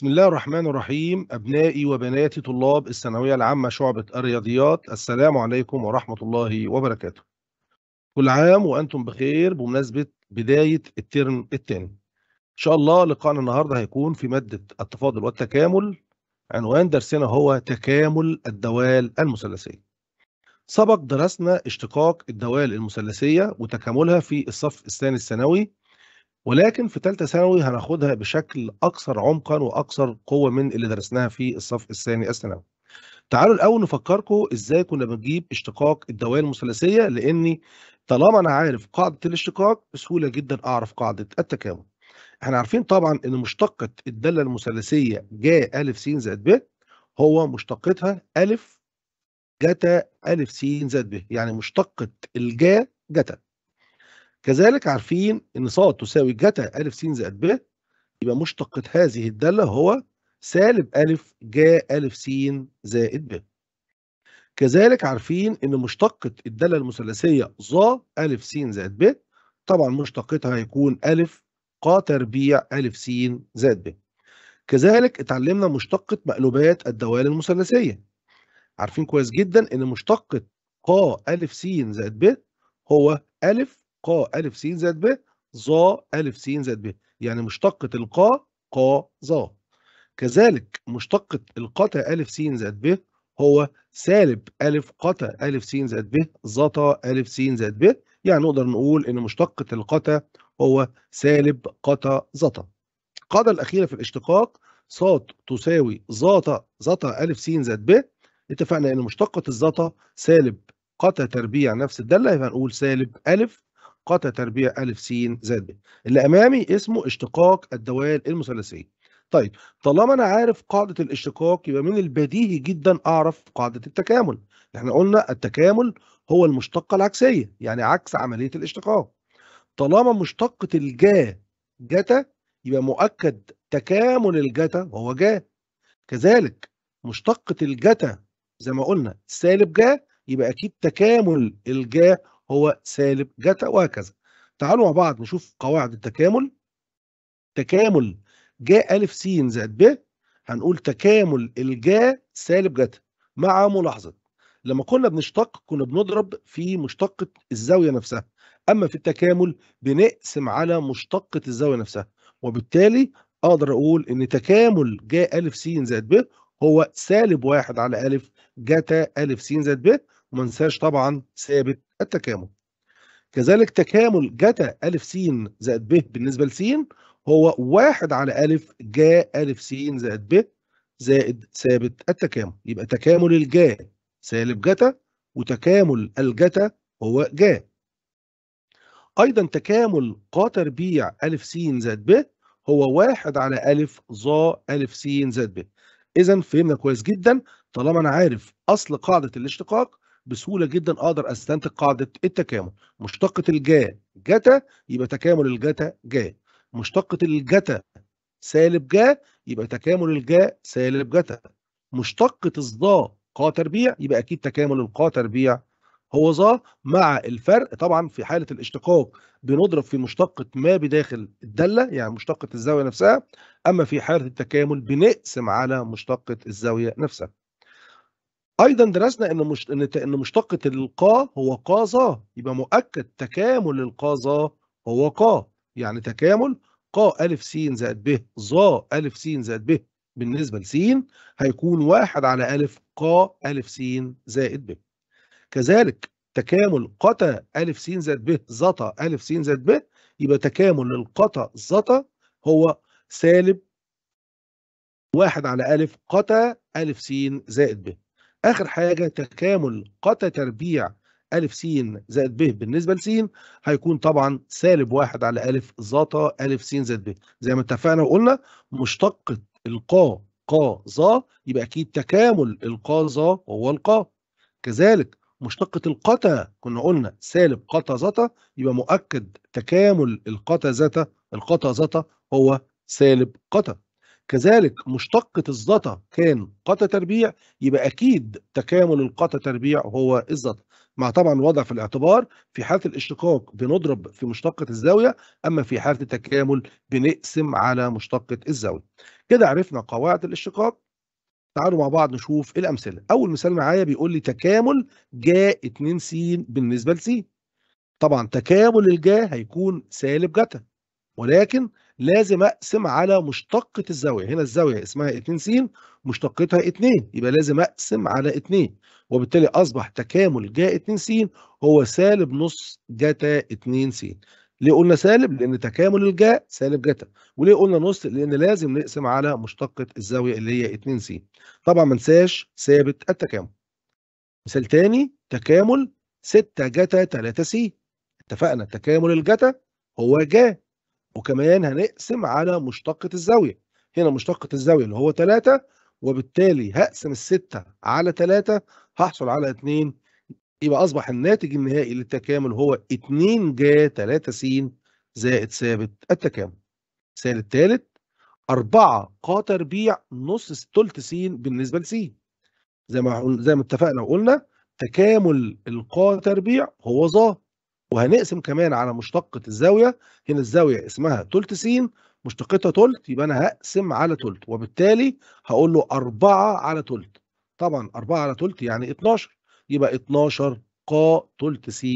بسم الله الرحمن الرحيم أبنائي وبناتي طلاب الثانوية العامة شعبة الرياضيات السلام عليكم ورحمة الله وبركاته كل عام وأنتم بخير بمناسبة بداية الترم الثاني إن شاء الله لقاءنا النهاردة هيكون في مادة التفاضل والتكامل عنوان درسنا هو تكامل الدوال المثلثية سبق درسنا اشتقاق الدوال المثلثية وتكاملها في الصف الثاني الثانوي ولكن في ثالثه ثانوي هناخدها بشكل اكثر عمقا واكثر قوه من اللي درسناها في الصف الثاني الثانوي. تعالوا الاول نفكركم ازاي كنا بنجيب اشتقاق الدوائر المثلثيه لاني طالما انا عارف قاعده الاشتقاق بسهوله جدا اعرف قاعده التكامل. احنا عارفين طبعا ان مشتقه الداله المثلثيه جا ا س زائد ب هو مشتقتها ا جتا ا س زائد ب يعني مشتقه الجا جتا كذلك عارفين ان ص تساوي جتا ا س زائد ب يبقى مشتقة هذه الدالة هو سالب ا جا ا س زائد ب كذلك عارفين ان مشتقة الدالة المثلثية ظا ا س زائد ب طبعا مشتقتها هيكون ا ق تربيع ا س زائد ب كذلك اتعلمنا مشتقة مقلوبات الدوال المثلثية عارفين كويس جدا ان مشتقة ق ا س زائد ب هو ألف قا ألف س ز ب ظا ألف س ز ب يعني مشتقة القا قا ظا كذلك مشتقة القتا ألف س ز ب هو سالب ألف قتا ألف س ز ب زتا ألف س ز ب يعني نقدر نقول إن مشتقة القتا هو سالب قتا زتا القاعدة الأخيرة في الاشتقاق ص تساوي زاتا زاتا ألف س ز ب اتفقنا إن مشتقة الزاتا سالب قتا تربيع نفس الدالة يبقى نقول سالب ألف قطع تربيع ألف س زائد ب اللي أمامي اسمه اشتقاق الدوال المثلثية طيب طالما أنا عارف قاعدة الاشتقاق يبقى من البديهي جدا أعرف قاعدة التكامل احنا قلنا التكامل هو المشتقة العكسية يعني عكس عملية الاشتقاق طالما مشتقة الجا جتا يبقى مؤكد تكامل الجتا وهو جا كذلك مشتقة الجتا زي ما قلنا سالب جا يبقى أكيد تكامل الجا هو سالب جتا وهكذا تعالوا مع بعض نشوف قواعد التكامل تكامل جا ألف س زائد ب هنقول تكامل الجا سالب جتا مع ملاحظة لما كنا بنشتق كنا بنضرب في مشتقة الزاوية نفسها أما في التكامل بنقسم على مشتقة الزاوية نفسها وبالتالي أقدر أقول إن تكامل جا ألف س زائد ب هو سالب واحد على ألف جتا ألف س زائد ب وما ننساش طبعا ثابت التكامل كذلك تكامل جتا ألف س زائد ب بالنسبة لس هو واحد على ألف جا ألف س زائد ب زائد ثابت التكامل يبقى تكامل الجا سالب جتا وتكامل الجتا هو جا أيضا تكامل ق تربيع ألف س زائد ب هو واحد على ألف ظا ألف س زائد ب إذا فهمنا كويس جدا طالما أنا عارف أصل قاعدة الاشتقاق بسهوله جدا اقدر استنتج قاعده التكامل مشتقه الجا جتا يبقى تكامل الجتا جا مشتقه الجتا سالب جا يبقى تكامل الجا سالب جتا مشتقه الظا قا تربيع يبقى اكيد تكامل القا تربيع هو ظا مع الفرق طبعا في حاله الاشتقاق بنضرب في مشتقه ما بداخل الداله يعني مشتقه الزاويه نفسها اما في حاله التكامل بنقسم على مشتقه الزاويه نفسها ايضا درسنا ان مش ان ان مشتقه القا هو ظا يبقى مؤكد تكامل ظا هو قا يعني تكامل قا الف س زائد ب ظا الف س زائد ب بالنسبه لس هيكون واحد على الف قا الف س زائد ب كذلك تكامل قتا الف س زائد ب ظتا الف س زائد ب يبقى تكامل القتا ظتا هو سالب واحد على الف قتا الف س زائد ب اخر حاجه تكامل قطع تربيع ألف س زائد ب بالنسبة س هيكون طبعا سالب واحد على ألف زاطة ألف س زائد ب زي ما اتفقنا وقلنا مشتقة القا قا ظا يبقى أكيد تكامل القا ظا هو القا كذلك مشتقة القتا كنا قلنا سالب قتا زتا يبقى مؤكد تكامل القتا زتا القتا زتا هو سالب قتا كذلك مشتقة الزتا كان قطة تربيع يبقى أكيد تكامل القطة تربيع هو الزتا مع طبعا وضع في الاعتبار في حالة الاشتقاق بنضرب في مشتقة الزاوية أما في حالة التكامل بنقسم على مشتقة الزاوية كده عرفنا قواعد الاشتقاق تعالوا مع بعض نشوف الأمثلة أول مثال معايا بيقول لي تكامل جاء 2 س بالنسبة لسين طبعا تكامل الجا هيكون سالب جتا ولكن لازم اقسم على مشتقة الزاوية هنا الزاوية اسمها 2 س مشتقتها 2 يبقى لازم اقسم على 2 وبالتالي اصبح تكامل جا 2 س هو سالب نص جتا 2 س ليه قلنا سالب لان تكامل الجا سالب جتا وليه قلنا نص لان لازم نقسم على مشتقة الزاوية اللي هي 2 س طبعا ما ننساش ثابت التكامل مثال تاني تكامل 6 جتا 3 س اتفقنا تكامل الجتا هو جا وكمان هنقسم على مشتقة الزاوية هنا مشتقة الزاوية اللي هو 3 وبالتالي هقسم الستة على 3 هحصل على 2 يبقى أصبح الناتج النهائي للتكامل هو 2 جا 3 س زائد ثابت التكامل سال الثالث 4 ق تربيع نص ثلث س بالنسبة لس زي ما زي ما اتفقنا وقلنا تكامل القا تربيع هو ظاهر وهنقسم كمان على مشتقة الزاوية هنا الزاوية اسمها تلت س مشتقتها تلت يبقى أنا هقسم على تلت وبالتالي هقول له 4 على تلت طبعا 4 على تلت يعني 12 يبقى 12 ق تلت س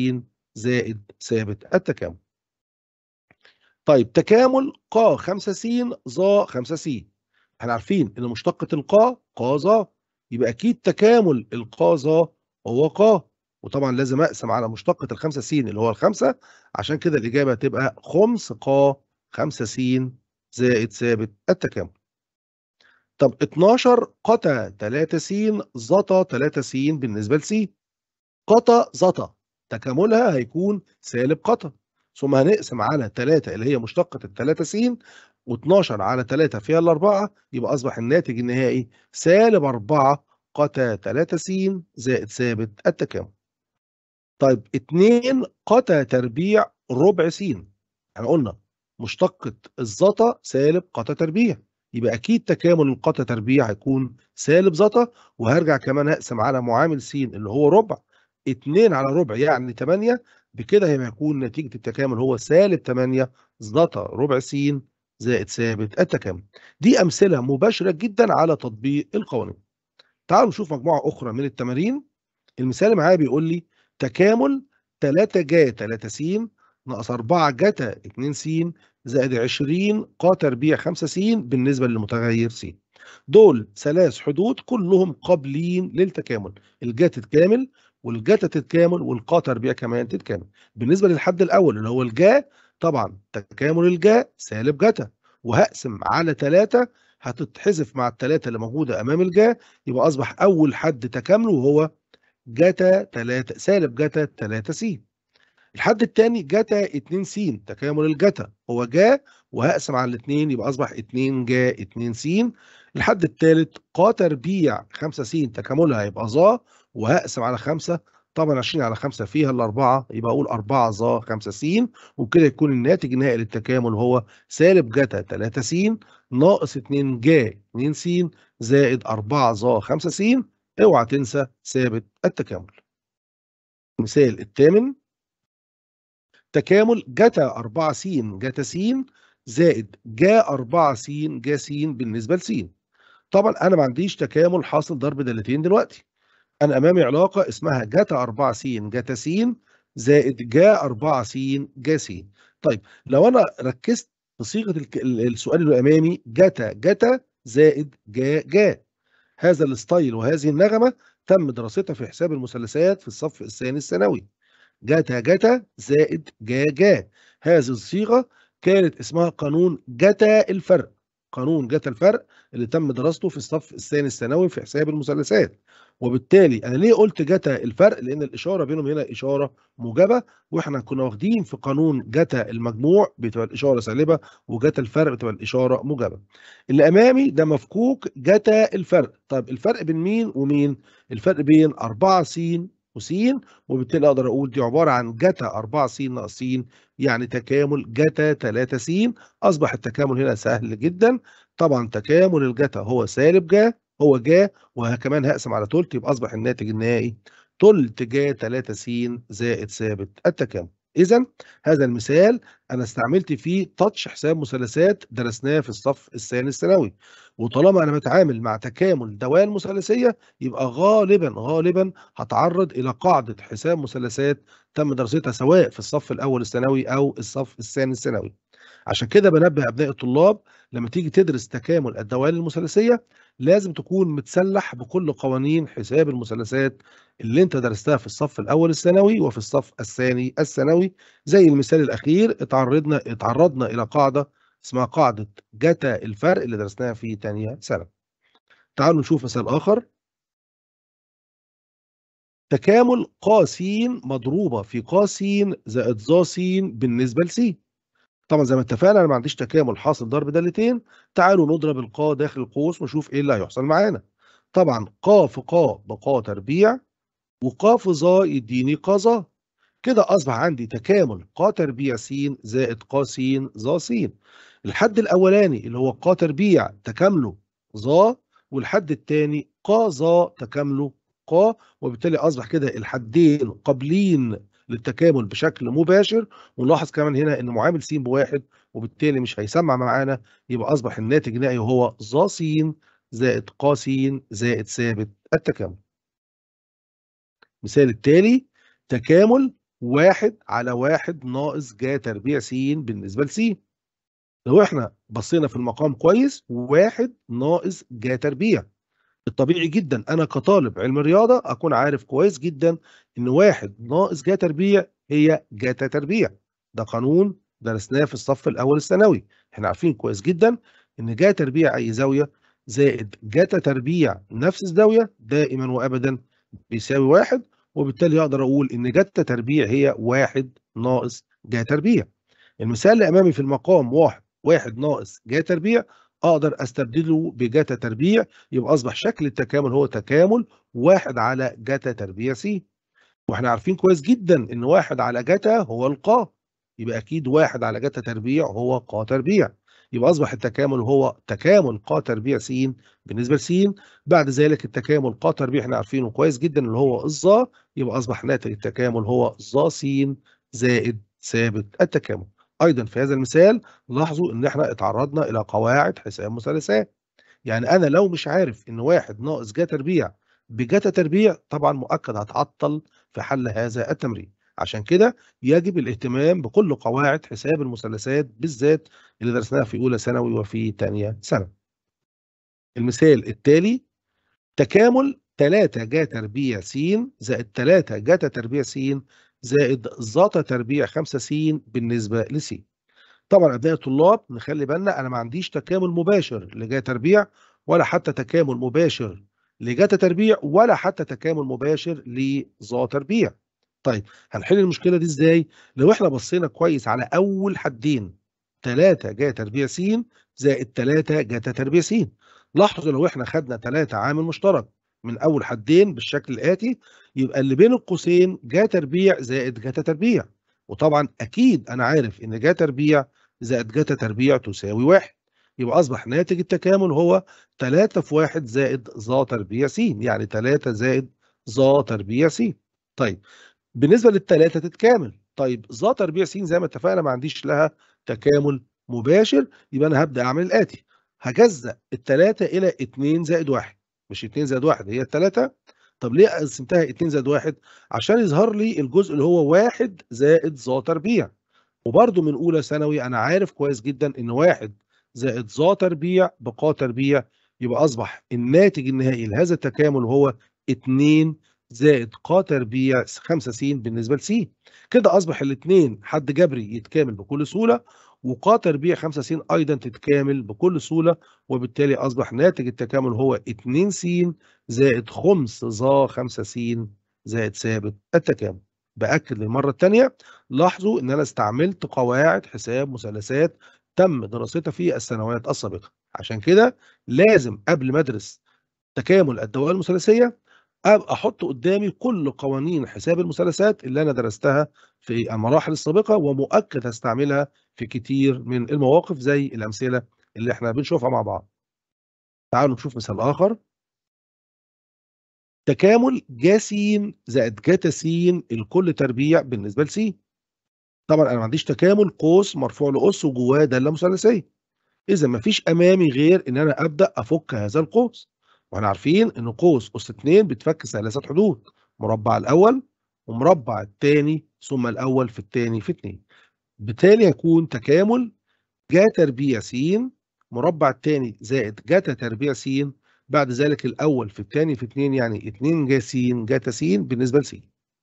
زائد ثابت التكامل طيب تكامل ق 5 س ظ 5 س احنا عارفين ان مشتقة القا قا ظا يبقى اكيد تكامل القا ظا هو قا وطبعا لازم اقسم على مشتقه الخمسه س اللي هو الخمسه عشان كده الاجابه هتبقى خمس ق 5 س زائد ثابت التكامل. طب 12 قتا 3 س زتا 3 س بالنسبه لسي قتا زتا تكاملها هيكون سالب قتا ثم هنقسم على 3 اللي هي مشتقه ال 3 س و12 على 3 فيها الاربعه يبقى اصبح الناتج النهائي سالب 4 قتا 3 س زائد ثابت التكامل. طيب اتنين قطع تربيع ربع س احنا قلنا مشتقة الزتا سالب قطع تربيع يبقى أكيد تكامل القطع تربيع هيكون سالب زتا وهرجع كمان هقسم على معامل س اللي هو ربع 2 على ربع يعني 8 بكده هيكون نتيجة التكامل هو سالب 8 زتا ربع س زائد ثابت التكامل دي أمثلة مباشرة جدا على تطبيق القوانين تعالوا نشوف مجموعة أخرى من التمارين المثال معايا بيقول لي تكامل 3 جا 3 س ناقص 4 جتا 2 س زائد 20 ق تربيع 5 س بالنسبة للمتغير س دول ثلاث حدود كلهم قابلين للتكامل الجا تتكامل والجا تتكامل والقا تربيع كمان تتكامل بالنسبة للحد الأول اللي هو الجا طبعا تكامل الجا سالب جتا وهقسم على 3 هتتحذف مع الثلاثة اللي موجودة أمام الجا يبقى أصبح أول حد تكامله وهو جتا 3 سالب جتا 3 س الحد الثاني جتا 2 س تكامل الجتا هو جا وهقسم على الاثنين يبقى اصبح 2 جا 2 س الحد الثالث ق تربيع 5 س تكاملها يبقى ظا وهقسم على 5 طبعا 20 على 5 فيها الاربعه يبقى اقول 4 ظا 5 س وبكده يكون الناتج النهائي للتكامل هو سالب جتا 3 س ناقص 2 جا 2 س زائد 4 ظا 5 س اوعى تنسى ثابت التكامل المثال الثامن تكامل جتا 4 س جتا س زائد جا 4 س جا س بالنسبة لس طبعا أنا ما عنديش تكامل حاصل ضرب دالتين دلوقتي أنا أمامي علاقة اسمها جتا 4 س جتا س زائد جا 4 س جا س طيب لو أنا ركزت في صيغة السؤال اللي أمامي جتا جتا زائد جا جا هذا الستايل وهذه النغمة تم دراستها في حساب المثلثات في الصف الثاني الثانوي جتا جتا زائد جا جا هذه الصيغة كانت اسمها قانون جتا الفرق قانون جت الفرق اللي تم دراسته في الصف الثاني الثانوي في حساب المثلثات وبالتالي انا ليه قلت جتا الفرق لان الاشاره بينهم هنا اشاره موجبه واحنا كنا واخدين في قانون جتا المجموع بتبقى الاشاره سالبه وجتا الفرق بتبقى الاشاره موجبه اللي امامي ده مفكوك جتا الفرق طب الفرق بين مين ومين الفرق بين 4 س و وبالتالي اقدر اقول دي عباره عن جتا 4 س ناقص س يعني تكامل جتا 3 س اصبح التكامل هنا سهل جدا طبعا تكامل الجتا هو سالب جا هو جا وكمان هقسم على تلت يبقى اصبح الناتج النهائي تلت جا 3 س زائد ثابت التكامل اذا هذا المثال انا استعملت فيه تاتش حساب مثلثات درسناه في الصف الثاني الثانوي وطالما انا بتعامل مع تكامل دوال مثلثيه يبقى غالبا غالبا هتعرض الى قاعده حساب مثلثات تم دراستها سواء في الصف الاول الثانوي او الصف الثاني الثانوي عشان كده بنبه ابناء الطلاب لما تيجي تدرس تكامل الدوال المثلثيه لازم تكون متسلح بكل قوانين حساب المثلثات اللي انت درستها في الصف الاول الثانوي وفي الصف الثاني الثانوي زي المثال الاخير اتعرضنا اتعرضنا الى قاعده اسمها قاعدة جتا الفرق اللي درسناها في تانية سنة تعالوا نشوف مثال آخر تكامل ق مضروبة في ق زائد ظ بالنسبة س. طبعا زي ما اتفقنا انا ما عنديش تكامل حاصل ضرب دالتين تعالوا نضرب القا داخل القوس ونشوف ايه اللي هيحصل معانا طبعا قا في قا بقا تربيع وقا في ظا يديني قا ظا كده اصبح عندي تكامل قا تربيع س زائد قا س ظا س الحد الاولاني اللي هو قا تربيع تكامله ظا والحد الثاني قا ظا تكامله قا وبالتالي اصبح كده الحدين قابلين للتكامل بشكل مباشر ونلاحظ كمان هنا ان معامل س بواحد وبالتالي مش هيسمع معانا يبقى اصبح الناتج النهائي هو ظا س زائد ق س زائد ثابت التكامل. المثال التالي تكامل واحد على واحد ناقص جا تربيع س بالنسبه س. لو احنا بصينا في المقام كويس واحد ناقص جا تربيع الطبيعي جدا انا كطالب علم الرياضه اكون عارف كويس جدا ان واحد ناقص جا تربيع هي جا تربيع ده قانون درسناه في الصف الاول الثانوي احنا عارفين كويس جدا ان جا تربيع اي زاويه زائد جا تربيع نفس الزاويه دائما وابدا بيساوي واحد وبالتالي اقدر اقول ان جا تربيع هي واحد ناقص جا تربيع المثال اللي امامي في المقام واحد واحد ناقص جا تربيع اقدر استبدله بجتا تربيع يبقى اصبح شكل التكامل هو تكامل واحد على جتا تربيع سي واحنا عارفين كويس جدا ان واحد على جتا هو القا يبقى اكيد واحد على جتا تربيع هو قا تربيع يبقى اصبح التكامل هو تكامل قا تربيع س بالنسبه لس بعد ذلك التكامل قا تربيع احنا عارفينه كويس جدا اللي هو الظا يبقى اصبح ناتج التكامل هو ظا س زائد ثابت التكامل أيضا في هذا المثال لاحظوا إن إحنا اتعرضنا إلى قواعد حساب مثلثات يعني أنا لو مش عارف إن واحد ناقص جا تربيع بجتا تربيع طبعا مؤكد هتعطل في حل هذا التمرين عشان كده يجب الاهتمام بكل قواعد حساب المثلثات بالذات اللي درسناها في أولى ثانوي وفي ثانيه ثانوي المثال التالي تكامل 3 جا تربيع س زائد 3 جتا تربيع س زائد ذات تربيع 5 س بالنسبة لس طبعا أبناء الطلاب نخلي بالنا أنا ما عنديش تكامل مباشر لجا تربيع ولا حتى تكامل مباشر لجاتا تربيع ولا حتى تكامل مباشر لذا تربيع طيب هنحل المشكلة دي إزاي؟ لو إحنا بصينا كويس على أول حدين 3 جا تربيع س زائد 3 جاتا تربيع س لاحظوا لو إحنا خدنا 3 عامل مشترك من اول حدين بالشكل الاتي يبقى اللي بين القوسين جا تربيع زائد جتا تربيع وطبعا اكيد انا عارف ان جا تربيع زائد جتا تربيع تساوي واحد يبقى اصبح ناتج التكامل هو 3 في 1 زائد ظا تربيع س يعني 3 زائد ظا تربيع س طيب بالنسبه للثلاثه تتكامل طيب ظا تربيع س زي ما اتفقنا ما عنديش لها تكامل مباشر يبقى انا هبدا اعمل الاتي هجزأ الثلاثه الى 2 زائد 1 مش 2 زائد 1 هي 3 طب ليه قسمتها 2 زائد 1 عشان يظهر لي الجزء اللي هو 1 زائد ظا تربيع وبرده من اولى ثانوي انا عارف كويس جدا ان 1 زائد ظا تربيع بقا تربيع يبقى اصبح الناتج النهائي لهذا التكامل هو 2 زائد ق تربيع 5 س بالنسبه س كده اصبح الاثنين حد جبري يتكامل بكل سهوله وقاطر بيع 5 س ايضا تتكامل بكل سهوله وبالتالي اصبح ناتج التكامل هو 2 س زائد خمس ظا 5 س زائد ثابت التكامل باكد للمره الثانيه لاحظوا ان انا استعملت قواعد حساب مثلثات تم دراستها في السنوات السابقه عشان كده لازم قبل ما ادرس تكامل الدوائر المثلثيه ابقى احط قدامي كل قوانين حساب المثلثات اللي انا درستها في المراحل السابقه ومؤكد هستعملها في كتير من المواقف زي الامثله اللي احنا بنشوفها مع بعض. تعالوا نشوف مثال اخر. تكامل جا س زائد جتا س الكل تربيع بالنسبه ل س. طبعا انا ما عنديش تكامل قوس مرفوع لاس وجواه داله مثلثيه. اذا ما فيش امامي غير ان انا ابدا افك هذا القوس. واحنا عارفين ان قوس اس 2 بتفك ثلاثه حدود مربع الاول ومربع الثاني ثم الاول في الثاني في 2 بالتالي يكون تكامل جا تربيع س مربع الثاني زائد جتا تربيع س بعد ذلك الاول في الثاني في 2 يعني 2 جا س جتا س بالنسبه لس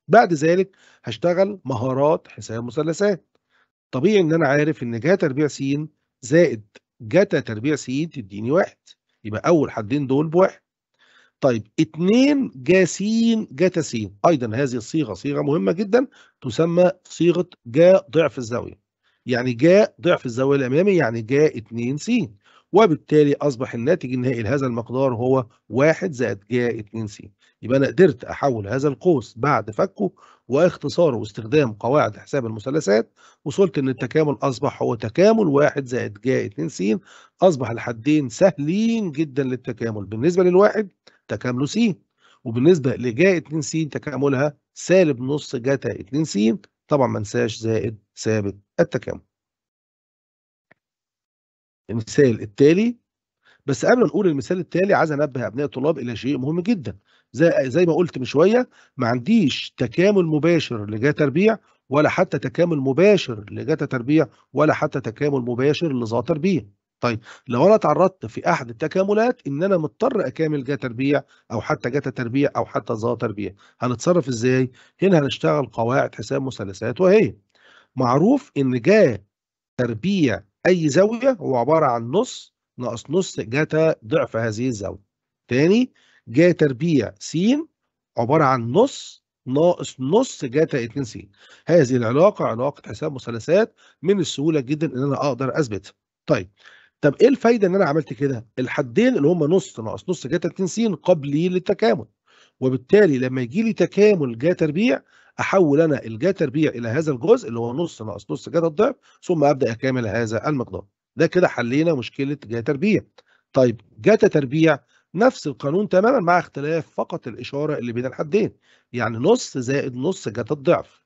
بعد ذلك هشتغل مهارات حساب مثلثات طبيعي ان انا عارف ان جا تربيع س زائد جتا تربيع س تديني واحد يبقى اول حدين دول بواحد طيب اتنين جا س جا س ايضا هذه الصيغه صيغه مهمه جدا تسمى صيغه جا ضعف الزاويه يعني جا ضعف الزاويه الامامي يعني جا اتنين س وبالتالي أصبح الناتج النهائي لهذا المقدار هو 1 زائد جا 2 س يبقى أنا قدرت أحول هذا القوس بعد فكه واختصاره واستخدام قواعد حساب المثلثات وصلت إن التكامل أصبح هو تكامل 1 زائد جا 2 س أصبح الحدين سهلين جدا للتكامل بالنسبة للواحد تكامله س وبالنسبة لجا 2 س تكاملها سالب نص جتا 2 س طبعا ما انساش زائد ثابت التكامل المثال التالي بس قبل ما نقول المثال التالي عايز انبه ابناء الطلاب الى شيء مهم جدا زي زي ما قلت من شويه ما عنديش تكامل مباشر لجهه تربيع ولا حتى تكامل مباشر لجهه تربيع ولا حتى تكامل مباشر لذات تربيع طيب لو انا اتعرضت في احد التكاملات ان انا مضطر اكامل جهه تربيع او حتى جهه تربيع او حتى ذات تربيع هنتصرف ازاي هنا هنشتغل قواعد حساب مثلثات وهي معروف ان جهه تربيع اي زاويه هو عباره عن نص ناقص نص جتا ضعف هذه الزاويه تاني جا تربيع س عباره عن نص ناقص نص جتا 2 س هذه العلاقه علاقه حساب مثلثات من السهوله جدا ان انا اقدر اثبتها طيب طب ايه الفايده ان انا عملت كده الحدين اللي هم نص ناقص نص جتا 2 س قابلين للتكامل وبالتالي لما يجي لي تكامل جا تربيع احول انا الجا تربيع الى هذا الجزء اللي هو نص ناقص نص جا الضعف ثم ابدا اكامل هذا المقدار ده كده حلينا مشكله جا تربيع طيب جا تربيع نفس القانون تماما مع اختلاف فقط الاشاره اللي بين الحدين يعني نص زائد نص جا الضعف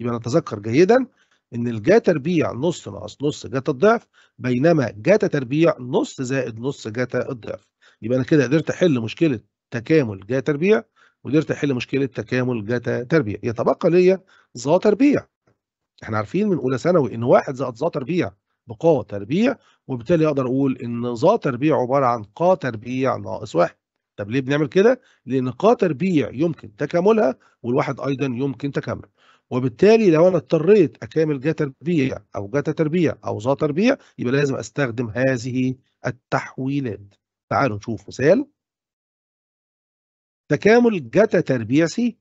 يبقى نتذكر جيدا ان الجا تربيع نص ناقص نص جا الضعف بينما جا تربيع نص زائد نص جا الضعف يبقى انا كده قدرت احل مشكله تكامل جا تربيع قدرت احل مشكله تكامل جتا تربيع يتبقى ليا ظا تربيع احنا عارفين من اولى ثانوي ان واحد زائد ظا تربيع بقا تربيع وبالتالي اقدر اقول ان ظا تربيع عباره عن قا تربيع ناقص واحد طب ليه بنعمل كده؟ لان قا تربيع يمكن تكاملها والواحد ايضا يمكن تكامله وبالتالي لو انا اضطريت اكامل جا تربيع او جتا تربيع او ظا تربيع يبقى لازم استخدم هذه التحويلات تعالوا نشوف مثال تكامل جتا تربيع سي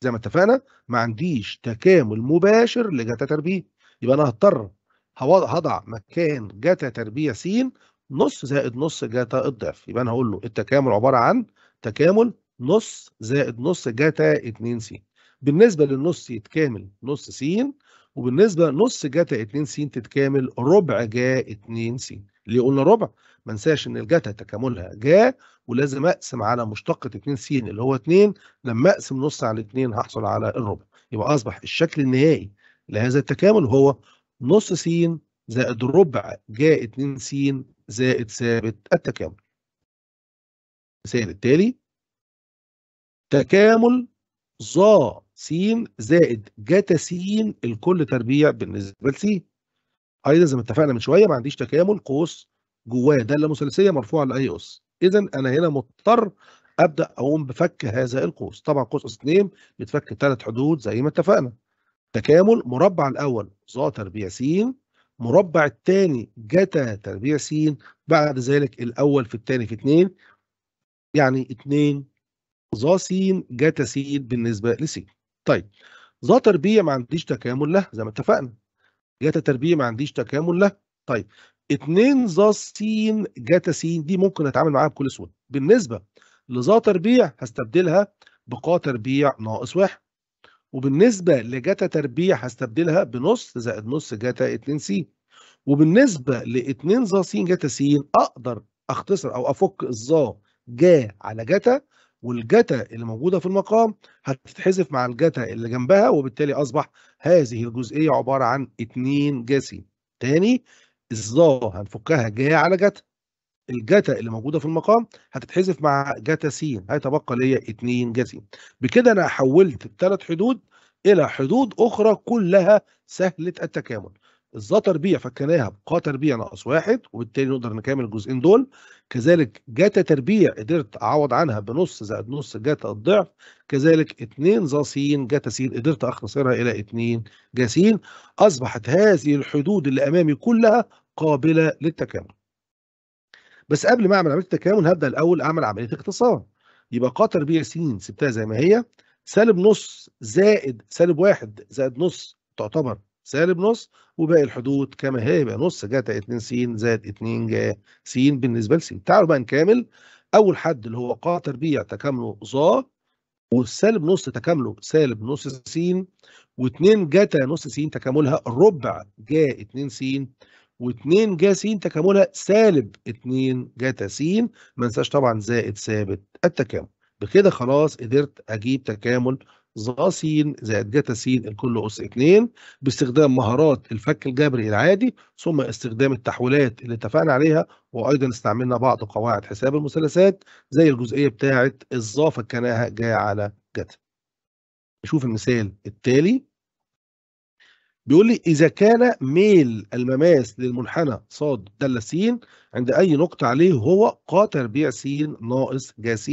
زي ما اتفقنا ما عنديش تكامل مباشر لجتا تربيع يبقى انا هضطر هضع مكان جتا تربيع س نص زائد نص جتا الضعف يبقى انا هقول له التكامل عباره عن تكامل نص زائد نص جتا 2 س بالنسبه للنص يتكامل نص س وبالنسبه نص جتا 2 س تتكامل ربع جا 2 س ليه قلنا ربع ما انساش ان الجتا تكاملها جا ولازم اقسم على مشتقة 2 س اللي هو 2 لما اقسم نص على 2 هحصل على الربع يبقى اصبح الشكل النهائي لهذا التكامل هو نص س زائد ربع جا 2 س زائد ثابت التكامل المثال التالي تكامل ظا س زائد جتا س الكل تربيع بالنسبة لس ايضا زي ما اتفقنا من شويه ما عنديش تكامل قوس جواه داله مثلثيه مرفوعه لاي اس اذا انا هنا مضطر ابدا اقوم بفك هذا القوس طبعا قوس اس 2 بيتفك ثلاث حدود زي ما اتفقنا تكامل مربع الاول ظا تربيع س مربع الثاني جتا تربيع س بعد ذلك الاول في الثاني في 2 يعني 2 ظا س جتا س بالنسبه لس طيب ظا تربيع ما عنديش تكامل له زي ما اتفقنا جتا تربيع ما عنديش تكامل له طيب 2 ظا س جتا س دي ممكن اتعامل معاها بكل سهوله بالنسبه لظا تربيع هستبدلها بقا تربيع ناقص واحد وبالنسبه لجتا تربيع هستبدلها بنص زائد نص جتا 2 س وبالنسبه ل 2 ظا س جتا س اقدر اختصر او افك الظا جا على جتا والجتا اللي موجودة في المقام هتتحذف مع الجتا اللي جنبها وبالتالي أصبح هذه الجزئية عبارة عن اتنين جسيم تاني الظا هنفكها جا على جتا الجتا اللي موجودة في المقام هتتحذف مع جتا س هيتبقى ليا اتنين جسيم بكده أنا حولت الثلاث حدود إلى حدود أخرى كلها سهلة التكامل الظا تربيع فكناها بقا تربيع ناقص واحد وبالتالي نقدر نكمل الجزئين دول كذلك جتا تربيع قدرت اعوض عنها بنص زائد نص جتا الضعف كذلك 2 ظا س جتا س قدرت اختصرها الى 2 جا س اصبحت هذه الحدود اللي امامي كلها قابله للتكامل بس قبل ما اعمل عمليه التكامل هبدا الاول اعمل عمليه اختصار يبقى قا تربيع س سبتها زي ما هي سالب نص زائد سالب واحد زائد نص تعتبر سالب نص وباقي الحدود كما هي يبقى نص جتا 2 س زائد 2 جا س بالنسبه لس تعالوا بقى نكامل اول حد اللي هو ق تربيع تكامله ظ والسالب نص تكامله سالب نص س و2 جتا نص س تكاملها ربع جا 2 س و2 جا س تكاملها سالب 2 جتا س ما انساش طبعا زائد ثابت التكامل بكده خلاص قدرت اجيب تكامل ظا س زائد جتا س الكل أس 2 باستخدام مهارات الفك الجبري العادي ثم استخدام التحويلات اللي اتفقنا عليها وأيضا استعملنا بعض قواعد حساب المثلثات زي الجزئية بتاعة الظا فكناها جاية على جتا. نشوف المثال التالي بيقول لي إذا كان ميل المماس للمنحنى ص د س عند أي نقطة عليه هو ق تربيع س ناقص ج س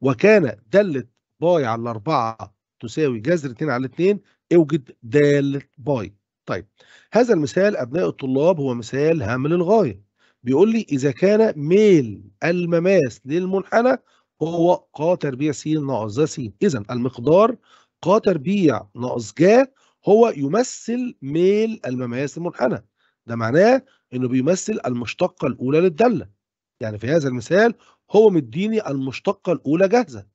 وكان دالة باي على الأربعة تساوي جذر 2 على 2 اوجد دالة باي طيب هذا المثال أبناء الطلاب هو مثال هام للغاية بيقول لي إذا كان ميل المماس للمنحنى هو ق تربيع س ناقص ذا س إذا المقدار ق تربيع ناقص ج هو يمثل ميل المماس للمنحنى. ده معناه إنه بيمثل المشتقة الأولى للدالة يعني في هذا المثال هو مديني المشتقة الأولى جاهزة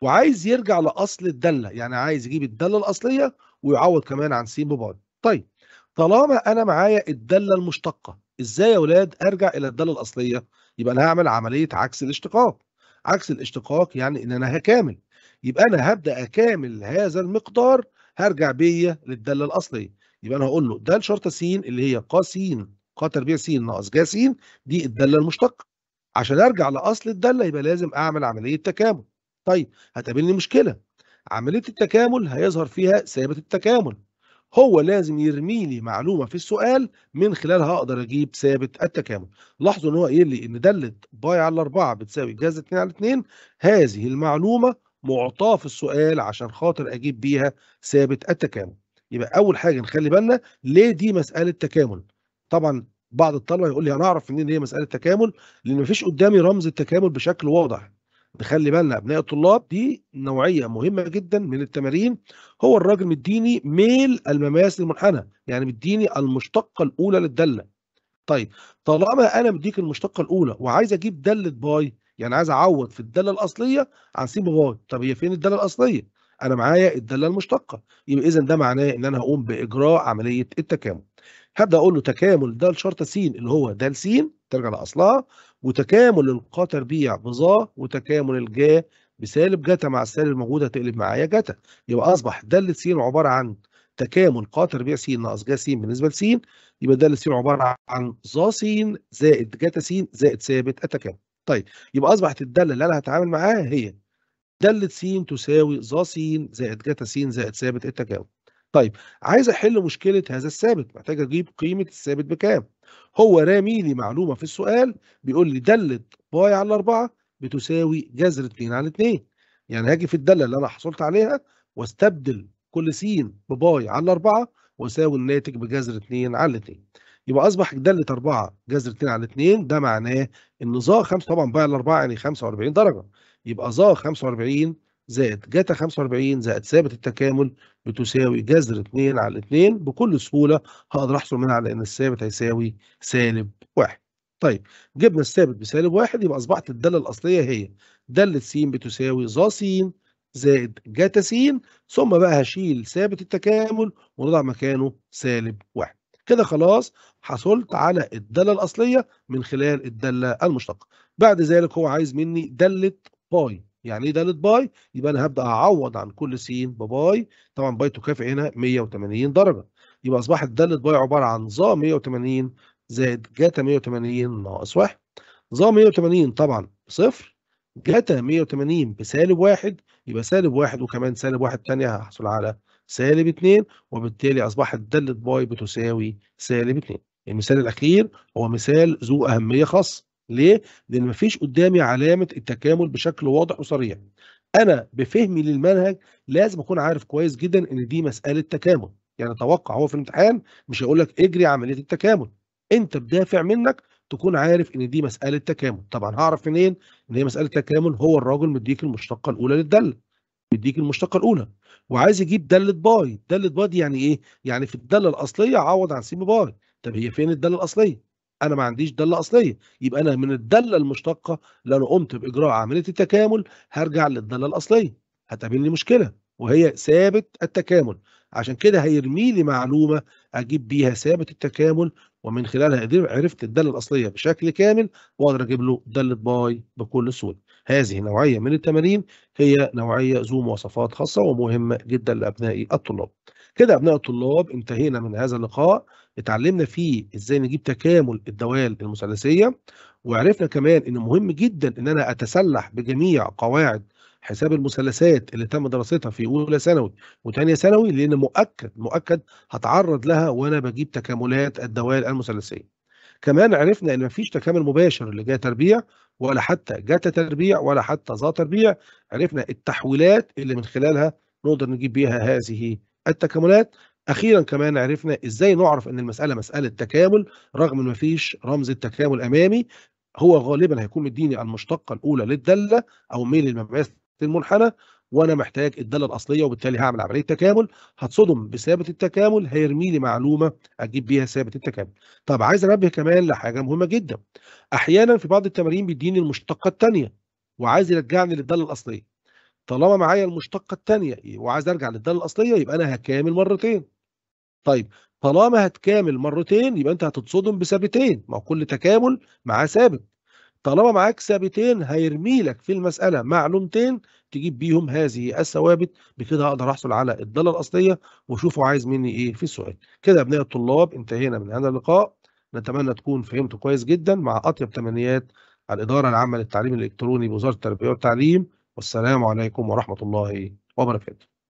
وعايز يرجع لاصل الداله يعني عايز يجيب الداله الاصليه ويعوض كمان عن س ببعد طيب طالما انا معايا الداله المشتقه ازاي يا اولاد ارجع الى الداله الاصليه يبقى انا هعمل عمليه عكس الاشتقاق عكس الاشتقاق يعني ان انا هكامل يبقى انا هبدا اكامل هذا المقدار هرجع بيا للداله الاصليه يبقى انا هقول له ده شرط س اللي هي ق س ق تربيع س ناقص ج س دي الداله المشتقه عشان ارجع لاصل الداله يبقى لازم اعمل عمليه تكامل طيب هتقابلني مشكله عمليه التكامل هيظهر فيها ثابت التكامل هو لازم يرمي لي معلومه في السؤال من خلالها اقدر اجيب ثابت التكامل لاحظوا ان هو قايل لي ان داله باي على 4 بتساوي جذر 2 على 2 هذه المعلومه معطاه في السؤال عشان خاطر اجيب بيها ثابت التكامل يبقى اول حاجه نخلي بالنا ليه دي مساله تكامل طبعا بعض الطلبه يقول لي انا اعرف منين هي مساله تكامل لان مفيش قدامي رمز التكامل بشكل واضح نخلي بالنا ابناء الطلاب دي نوعيه مهمه جدا من التمارين هو الراجل مديني ميل المماس المنحنى يعني مديني المشتقه الاولى للداله طيب طالما انا مديك المشتقه الاولى وعايز اجيب داله باي يعني عايز اعوض في الداله الاصليه عن س باي طب هي فين الداله الاصليه انا معايا الداله المشتقه يبقى اذا ده معناه ان انا هقوم باجراء عمليه التكامل هبدا اقول له تكامل د شرطه س اللي هو د س ترجع لاصلها وتكامل القا تربيع بظا وتكامل الجا بسالب جتا مع السالب الموجود هتقلب معايا جتا يبقى اصبح داله س عباره عن تكامل قا تربيع س ناقص جا س بالنسبه لس يبقى داله س عباره عن ظا س زائد جتا س زائد ثابت التكامل طيب يبقى اصبحت الداله اللي انا هتعامل معاها هي داله س تساوي ظا س زائد جتا س زائد ثابت التكامل طيب عايز احل مشكله هذا الثابت محتاج اجيب قيمه الثابت بكام هو رامي لي معلومه في السؤال بيقول لي داله باي على 4 بتساوي جذر 2 على 2 يعني هاجي في الداله اللي انا حصلت عليها واستبدل كل س بباي على 4 واساوي الناتج بجذر 2 على 2 يبقى اصبح داله 4 جذر 2 على 2 ده معناه ان ظا 5 طبعا باي على 4 يعني 45 درجه يبقى ظا 45 زائد جتا 45 زائد ثابت التكامل بتساوي جذر 2 على 2 بكل سهولة هقدر أحصل منها على إن الثابت هيساوي سالب 1 طيب جبنا الثابت بسالب 1 يبقى أصبحت الدالة الأصلية هي دالة س بتساوي ظا س زائد جتا س ثم بقى هشيل ثابت التكامل ونضع مكانه سالب 1 كده خلاص حصلت على الدالة الأصلية من خلال الدالة المشتقة بعد ذلك هو عايز مني دالة باي يعني ايه دالة باي يبقى انا هبدا اعوض عن كل س بباي طبعا باي تكافئ هنا 180 درجه يبقى اصبحت دالة باي عباره عن ظا 180 زائد جتا 180 ناقص 1 ظا 180 طبعا صفر، جتا 180 بسالب واحد يبقى سالب واحد وكمان سالب واحد ثانيه هحصل على سالب 2 وبالتالي أصبحت دالة باي بتساوي سالب 2. المثال الأخير هو مثال ذو أهمية خاصة ليه؟ لأن مفيش قدامي علامة التكامل بشكل واضح وصريح. أنا بفهمي للمنهج لازم أكون عارف كويس جدا إن دي مسألة تكامل، يعني توقع هو في الامتحان مش هيقول لك اجري عملية التكامل، أنت بدافع منك تكون عارف إن دي مسألة تكامل، طبعًا هعرف منين؟ إن هي مسألة تكامل هو الراجل مديك المشتقة الأولى للدالة. مديك المشتقة الأولى وعايز يجيب دالة باي، دالة باي دي يعني إيه؟ يعني في الدالة الأصلية عوض عن س باي، طب هي فين الدالة الأصلية؟ انا ما عنديش داله اصليه يبقى انا من الداله المشتقه لو انا قمت باجراء عمليه التكامل هرجع للداله الاصليه هتقابلني مشكله وهي ثابت التكامل عشان كده هيرمي لي معلومه اجيب بيها ثابت التكامل ومن خلالها عرفت الداله الاصليه بشكل كامل واقدر اجيب له داله باي بكل سهوله هذه نوعيه من التمارين هي نوعيه ذو مواصفات خاصه ومهمه جدا لابنائي الطلاب كده ابناء الطلاب انتهينا من هذا اللقاء اتعلمنا فيه ازاي نجيب تكامل الدوال المثلثيه وعرفنا كمان ان مهم جدا ان انا اتسلح بجميع قواعد حساب المثلثات اللي تم دراستها في اولى ثانوي وثانيه ثانوي لان مؤكد مؤكد هتعرض لها وانا بجيب تكاملات الدوال المثلثيه كمان عرفنا ان مفيش تكامل مباشر لجهه تربيع ولا حتى جتا تربيع ولا حتى ذا تربيع عرفنا التحويلات اللي من خلالها نقدر نجيب بيها هذه التكاملات اخيرا كمان عرفنا ازاي نعرف ان المساله مساله تكامل رغم ان مفيش رمز التكامل امامي هو غالبا هيكون مديني المشتقه الاولى للداله او ميل المبعث المنحنى وانا محتاج الداله الاصليه وبالتالي هعمل عمليه تكامل هتصدم بثابت التكامل هيرمي لي معلومه اجيب بيها ثابت التكامل طب عايز انبه كمان لحاجه مهمه جدا احيانا في بعض التمارين بيديني المشتقه الثانيه وعايز يرجعني للداله الاصليه طالما معايا المشتقه الثانيه وعايز ارجع للداله الاصليه يبقى انا هكامل مرتين طيب طالما هتكامل مرتين يبقى انت هتتصدم بثابتين ما هو كل تكامل معاه ثابت طالما معاك ثابتين هيرمي لك في المسألة معلومتين تجيب بيهم هذه الثوابت بكده هقدر احصل على الداله الأصلية وشوفوا عايز مني ايه في السؤال كده يا أبناء الطلاب انتهينا من هذا اللقاء نتمنى تكون فهمت كويس جدا مع أطيب تمنيات الإدارة العامة للتعليم الإلكتروني بوزارة التربية والتعليم والسلام عليكم ورحمة الله وبركاته